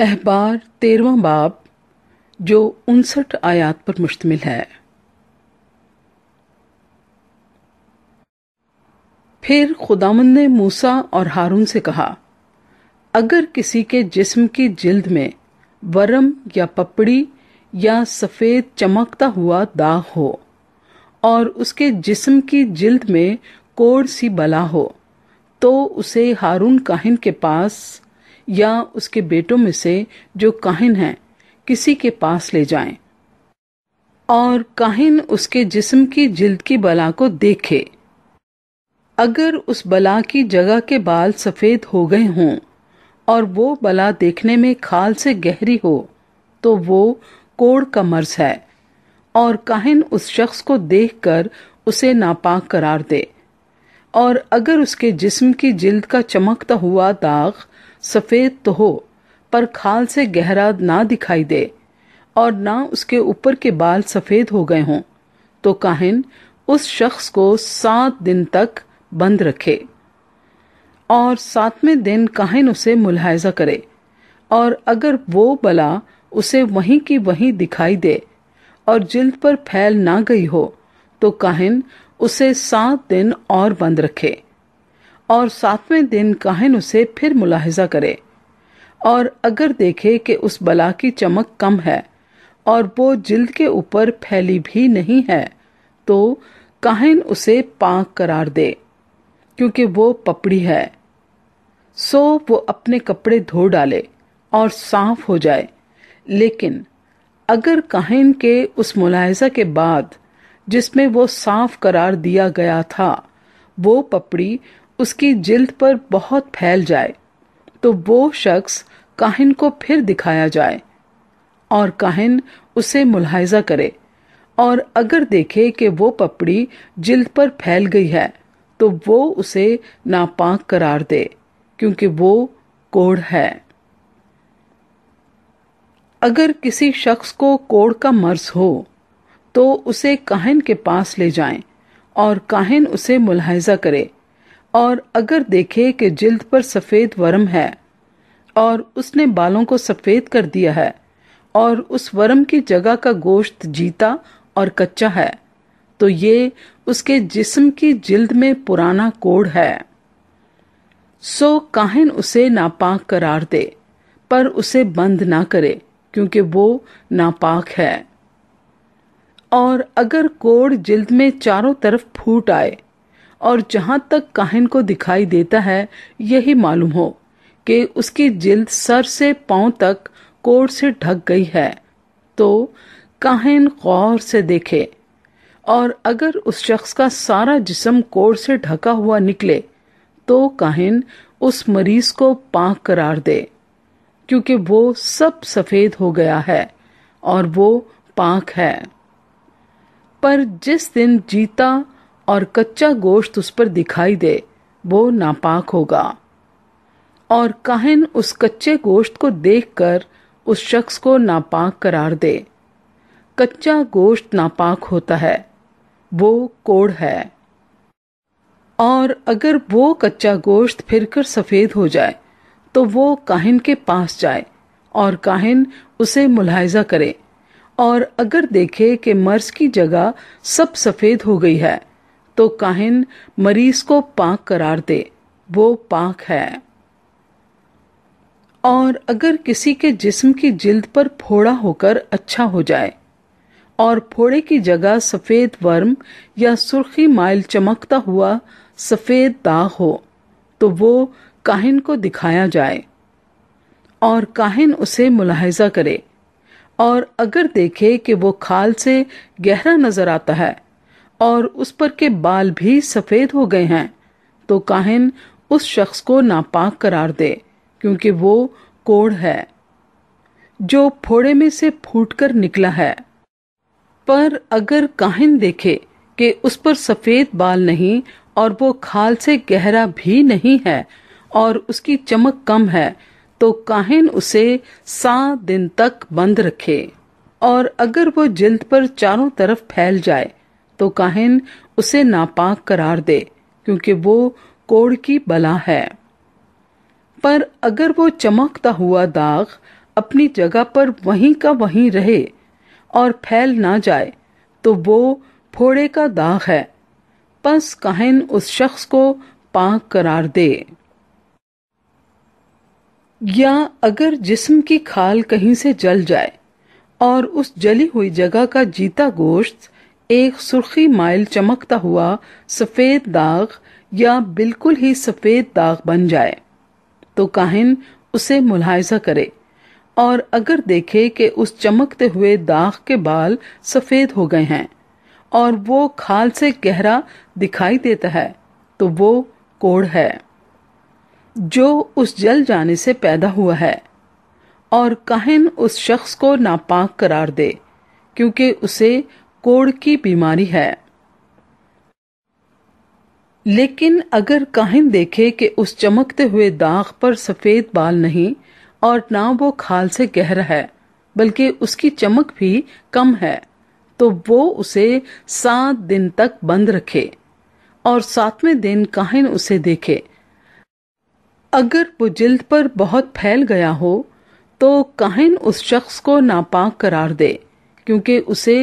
अहबार तेरवा बाब जो उनसठ आयात पर मुश्तमिल है फिर खुदामन ने मूसा और हारून से कहा अगर किसी के जिस्म की जिल्द में वरम या पपड़ी या सफ़ेद चमकता हुआ दाग हो और उसके जिस्म की जिल्द में कोड़ सी बला हो तो उसे हारून काहिन के पास या उसके बेटों में से जो काहिन हैं किसी के पास ले जाएं और काहिन उसके जिस्म की जिल्द की बला को देखे अगर उस बला की जगह के बाल सफ़ेद हो गए हों और वो बला देखने में खाल से गहरी हो तो वो कोड़ का मर्ज है और काहिन उस शख्स को देखकर उसे नापाक करार दे और अगर उसके जिस्म की जिल्द का चमकता हुआ दाग सफ़ेद तो हो पर खाल से गहरा ना दिखाई दे और ना उसके ऊपर के बाल सफ़ेद हो गए हों तो काहिन उस शख्स को सात दिन तक बंद रखे और सातवें दिन काहिन उसे मुलायजा करे और अगर वो बला उसे वहीं की वहीं दिखाई दे और जिल्द पर फैल ना गई हो तो काहिन उसे सात दिन और बंद रखे और सातवें दिन काहिन उसे फिर मुलाहजा करे और अगर देखे कि उस बला की चमक कम है और वो जिल्द के ऊपर फैली भी नहीं है तो काहिन उसे पाक करार दे क्योंकि वो पपड़ी है सो वो अपने कपड़े धो डाले और साफ हो जाए लेकिन अगर काहिन के उस मुलायजा के बाद जिसमें वो साफ करार दिया गया था वो पपड़ी उसकी जिल्द पर बहुत फैल जाए तो वो शख्स काहिन को फिर दिखाया जाए और काहिन उसे मुलायजा करे और अगर देखे कि वो पपड़ी जिल्द पर फैल गई है तो वो उसे नापाक करार दे क्योंकि वो कोड़ है अगर किसी शख्स को कोड़ का मर्ज हो तो उसे काहिन के पास ले जाएं और काहिन उसे मुलायजा करे और अगर देखे कि जिल्द पर सफ़ेद वर्म है और उसने बालों को सफ़ेद कर दिया है और उस वर्म की जगह का गोश्त जीता और कच्चा है तो ये उसके जिस्म की जिल्द में पुराना कोड है सो काहिन उसे नापाक करार दे पर उसे बंद ना करे क्योंकि वो नापाक है और अगर कोड जिल्द में चारों तरफ फूट आए और जहाँ तक काहिन को दिखाई देता है यही मालूम हो कि उसकी जिल्द सर से पांव तक कोर से ढक गई है तो काहिन गौर से देखे और अगर उस शख्स का सारा जिसम कोर से ढका हुआ निकले तो काहिन उस मरीज को पाक करार दे क्योंकि वो सब सफेद हो गया है और वो पाक है पर जिस दिन जीता और कच्चा गोश्त उस पर दिखाई दे वो नापाक होगा और काहिन उस कच्चे गोश्त को देखकर उस शख्स को नापाक करार दे कच्चा गोश्त नापाक होता है वो कोड़ है और अगर वो कच्चा गोश्त फिरकर सफ़ेद हो जाए तो वो काहिन के पास जाए और काहिन उसे मुलायजा करे और अगर देखे कि मर्ज की जगह सब सफ़ेद हो गई है तो काहिन मरीज को पाक करार दे वो पाक है और अगर किसी के जिस्म की जिल्द पर फोड़ा होकर अच्छा हो जाए और फोड़े की जगह सफेद वर्म या सुर्खी माइल चमकता हुआ सफेद दाग हो तो वो काहिन को दिखाया जाए और काहिन उसे मुलाहजा करे और अगर देखे कि वो खाल से गहरा नजर आता है और उस पर के बाल भी सफेद हो गए हैं तो काहिन उस शख्स को नापाक करार दे क्योंकि वो कोढ़ है जो फोड़े में से फूट कर निकला है पर अगर काहिन देखे कि उस पर सफेद बाल नहीं और वो खाल से गहरा भी नहीं है और उसकी चमक कम है तो काहिन उसे सात दिन तक बंद रखे और अगर वो जिल्द पर चारों तरफ फैल जाए तो काहिन उसे नापाक करार दे क्योंकि वो कोड़ की बला है पर अगर वो चमकता हुआ दाग अपनी जगह पर वहीं का वहीं रहे और फैल ना जाए तो वो फोड़े का दाग है बस काहिन उस शख्स को पाक करार दे या अगर जिस्म की खाल कहीं से जल जाए और उस जली हुई जगह का जीता गोश्त एक सुर्खी माइल चमकता हुआ सफेद दाग या बिल्कुल ही सफेद दाग बन जाए तो काहिन उसे मुलायजा करे और अगर देखे कि उस चमकते हुए दाग के बाल सफेद हो गए हैं और वो खाल से गहरा दिखाई देता है तो वो कोड़ है जो उस जल जाने से पैदा हुआ है और काहिन उस शख्स को नापाक करार दे क्योंकि उसे कोड़ की बीमारी है लेकिन अगर काहिन देखे कि उस चमकते हुए दाग पर सफेद बाल नहीं और ना वो खाल से गहरा है बल्कि उसकी चमक भी कम है तो वो उसे सात दिन तक बंद रखे और सातवें दिन काहिन उसे देखे अगर वो जिल्द पर बहुत फैल गया हो तो काहिन उस शख्स को नापाक करार दे क्योंकि उसे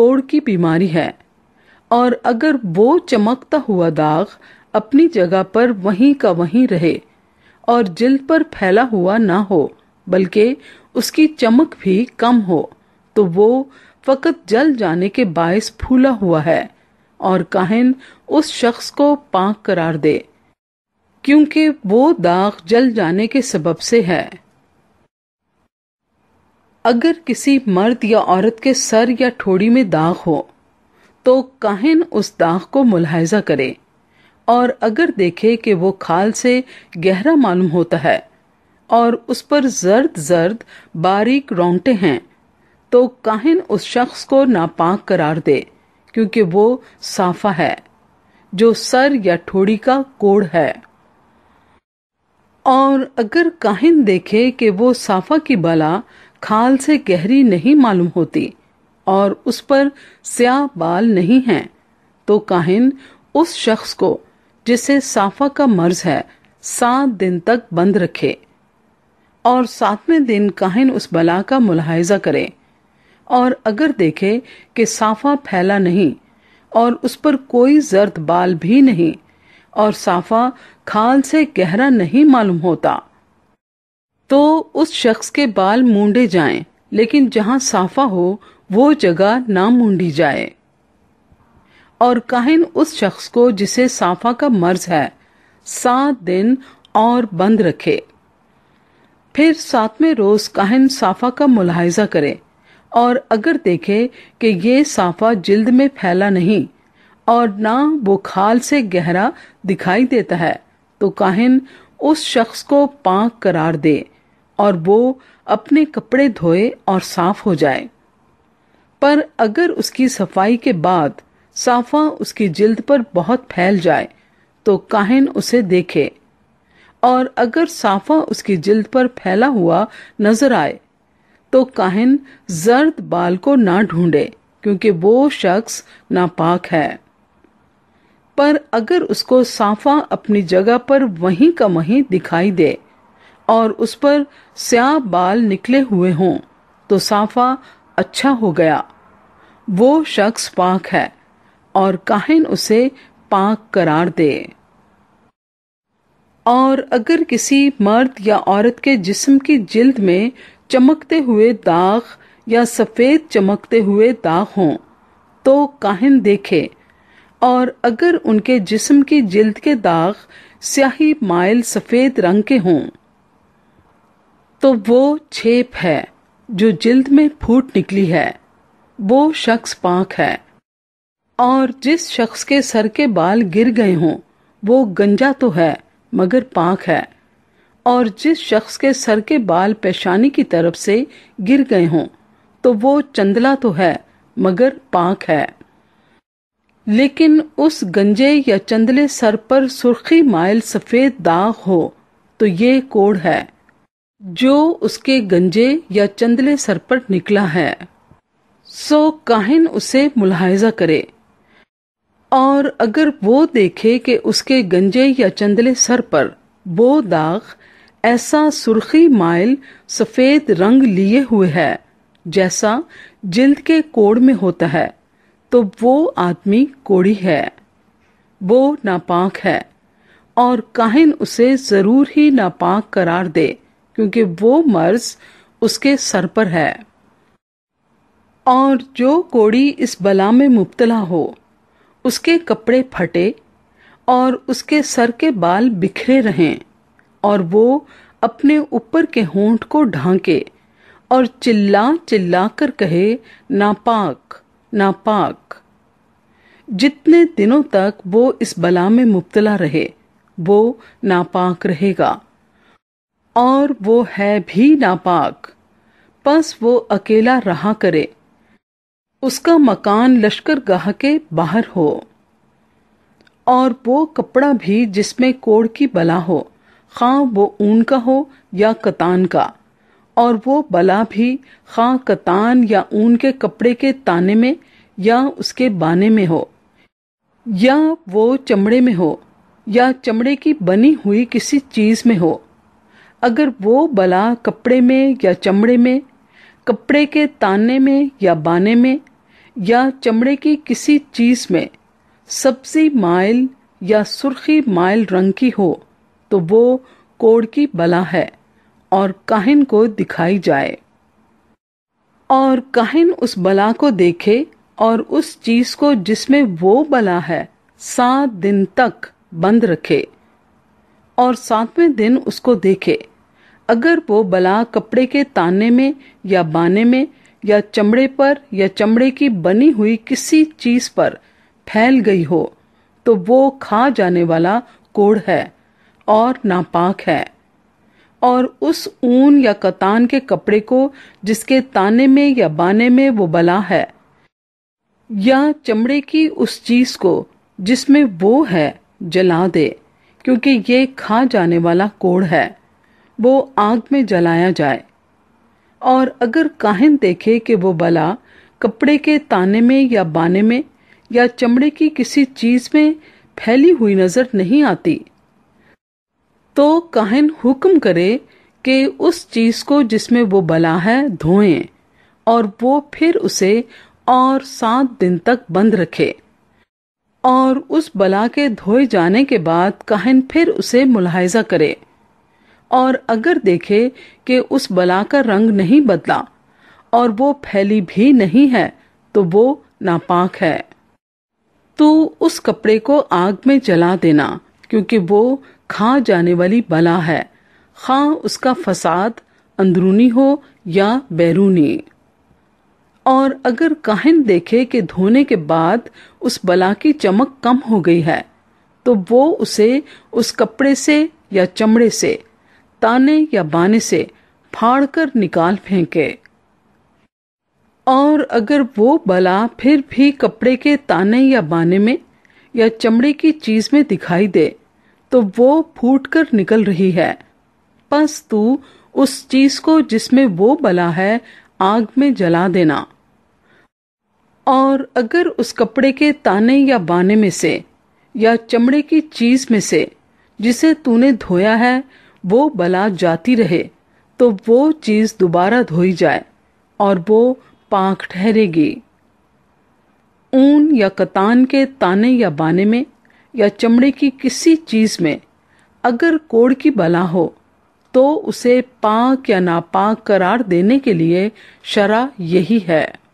कोड़ की बीमारी है और अगर वो चमकता हुआ दाग अपनी जगह पर वहीं का वहीं रहे और जिल्द पर फैला हुआ ना हो बल्कि उसकी चमक भी कम हो तो वो फकत जल जाने के बायस फूला हुआ है और काहिन उस शख्स को पाक करार दे क्योंकि वो दाग जल जाने के सबब से है अगर किसी मर्द या औरत के सर या ठोड़ी में दाग हो तो काहिन उस दाग को मुलायजा करे और अगर देखे कि वो खाल से गहरा मालूम होता है और उस पर जर्द जर्द बारीक रोंगटे हैं तो काहिन उस शख्स को नापाक करार दे क्योंकि वो साफा है जो सर या ठोड़ी का कोड़ है और अगर काहिन देखे कि वो साफा की बला खाल से गहरी नहीं मालूम होती और उस पर स्या बाल नहीं हैं तो काहिन उस शख्स को जिसे साफा का मर्ज है सात दिन तक बंद रखे और सातवें दिन काहिन उस बला का मुलाहजा करे और अगर देखे कि साफा फैला नहीं और उस पर कोई जर्द बाल भी नहीं और साफा खाल से गहरा नहीं मालूम होता तो उस शख्स के बाल मूंडे जाएं, लेकिन जहां साफा हो वो जगह ना मूंडी जाए और काहिन उस शख्स को जिसे साफा का मर्ज है सात दिन और बंद रखे फिर सातवें रोज काहिन साफा का मुलाहिजा करे और अगर देखे कि ये साफा जिल्द में फैला नहीं और ना वो खाल से गहरा दिखाई देता है तो काहिन उस शख्स को पाक करार दे और वो अपने कपड़े धोए और साफ हो जाए पर अगर उसकी सफाई के बाद साफा उसकी जिल्द पर बहुत फैल जाए तो काहिन उसे देखे और अगर साफा उसकी जिल्द पर फैला हुआ नजर आए तो काहिन जर्द बाल को ना ढूंढे क्योंकि वो शख्स नापाक है पर अगर उसको साफा अपनी जगह पर वहीं का वहीं दिखाई दे और उस पर स्या बाल निकले हुए हों तो साफा अच्छा हो गया वो शख्स पाक है और काहिन उसे पाक करार दे और अगर किसी मर्द या औरत के जिस्म की जिल्द में चमकते हुए दाग या सफ़ेद चमकते हुए दाग हों तो काहिन देखे और अगर उनके जिस्म की जिल्द के दाग स्याही माइल सफ़ेद रंग के हों तो वो छेप है जो जिल्द में फूट निकली है वो शख्स पाक है और जिस शख्स के सर के बाल गिर गए हों वो गंजा तो है मगर पाक है और जिस शख्स के सर के बाल पेशानी की तरफ से गिर गए हों तो वो चंदला तो है मगर पाक है लेकिन उस गंजे या चंदले सर पर सुर्खी माइल सफ़ेद दाग हो तो ये कोड़ है जो उसके गंजे या चंदले सर पर निकला है सो काहिन उसे मुलाहजा करे और अगर वो देखे कि उसके गंजे या चंदले सर पर वो दाग ऐसा सुर्खी माइल सफ़ेद रंग लिए हुए है जैसा जिल्द के कोड़ में होता है तो वो आदमी कोड़ी है वो नापाक है और काहिन उसे ज़रूर ही नापाक करार दे क्योंकि वो मर्ज उसके सर पर है और जो कोड़ी इस बला में मुबतला हो उसके कपड़े फटे और उसके सर के बाल बिखरे रहें और वो अपने ऊपर के होंठ को ढांके और चिल्ला चिल्ला कर कहे नापाक नापाक जितने दिनों तक वो इस बला में मुबतला रहे वो नापाक रहेगा और वो है भी नापाक बस वो अकेला रहा करे उसका मकान लश्कर गाह के बाहर हो और वो कपड़ा भी जिसमें कोड़ की बला हो खा वो ऊन का हो या कतान का और वो बला भी खां कतान या ऊन के कपड़े के ताने में या उसके बाने में हो या वो चमड़े में हो या चमड़े की बनी हुई किसी चीज में हो अगर वो बला कपड़े में या चमड़े में कपड़े के ताने में या बाने में या चमड़े की किसी चीज में सब्जी माइल या सुर्खी माइल रंग की हो तो वो कोड़ की बला है और काहिन को दिखाई जाए और काहिन उस बला को देखे और उस चीज को जिसमें वो बला है सात दिन तक बंद रखे और सातवें दिन उसको देखे अगर वो बला कपड़े के ताने में या बाने में या चमड़े पर या चमड़े की बनी हुई किसी चीज पर फैल गई हो तो वो खा जाने वाला कोड़ है और नापाक है और उस ऊन या कतान के कपड़े को जिसके ताने में या बाने में वो बला है या चमड़े की उस चीज को जिसमें वो है जला दे क्योंकि ये खा जाने वाला कोड़ है वो आग में जलाया जाए और अगर काहिन देखे कि वो बला कपड़े के ताने में या बाने में या चमड़े की किसी चीज में फैली हुई नजर नहीं आती तो काहिन हुक्म करे कि उस चीज को जिसमें वो बला है धोएं और वो फिर उसे और सात दिन तक बंद रखे और उस बला के धोए जाने के बाद काहिन फिर उसे मुलाहजा करे और अगर देखे कि उस बला का रंग नहीं बदला और वो फैली भी नहीं है तो वो नापाक है तो उस कपड़े को आग में जला देना क्योंकि वो खा जाने वाली बला है खां उसका फसाद अंदरूनी हो या बैरूनी और अगर काहिन देखे कि धोने के बाद उस बला की चमक कम हो गई है तो वो उसे उस कपड़े से या चमड़े से ताने या बाने से फाड़ कर निकाल फेंके और अगर वो बला फिर भी कपड़े के ताने या बाने में या चमड़े की चीज में दिखाई दे तो वो फूट कर निकल रही है बस तू उस चीज को जिसमें वो बला है आग में जला देना और अगर उस कपड़े के ताने या बाने में से या चमड़े की चीज में से जिसे तूने धोया है वो बला जाती रहे तो वो चीज दोबारा धोई जाए और वो पाख ठहरेगी ऊन या कतान के ताने या बाने में या चमड़े की किसी चीज में अगर कोड़ की बला हो तो उसे पाक या नापाक करार देने के लिए शरा यही है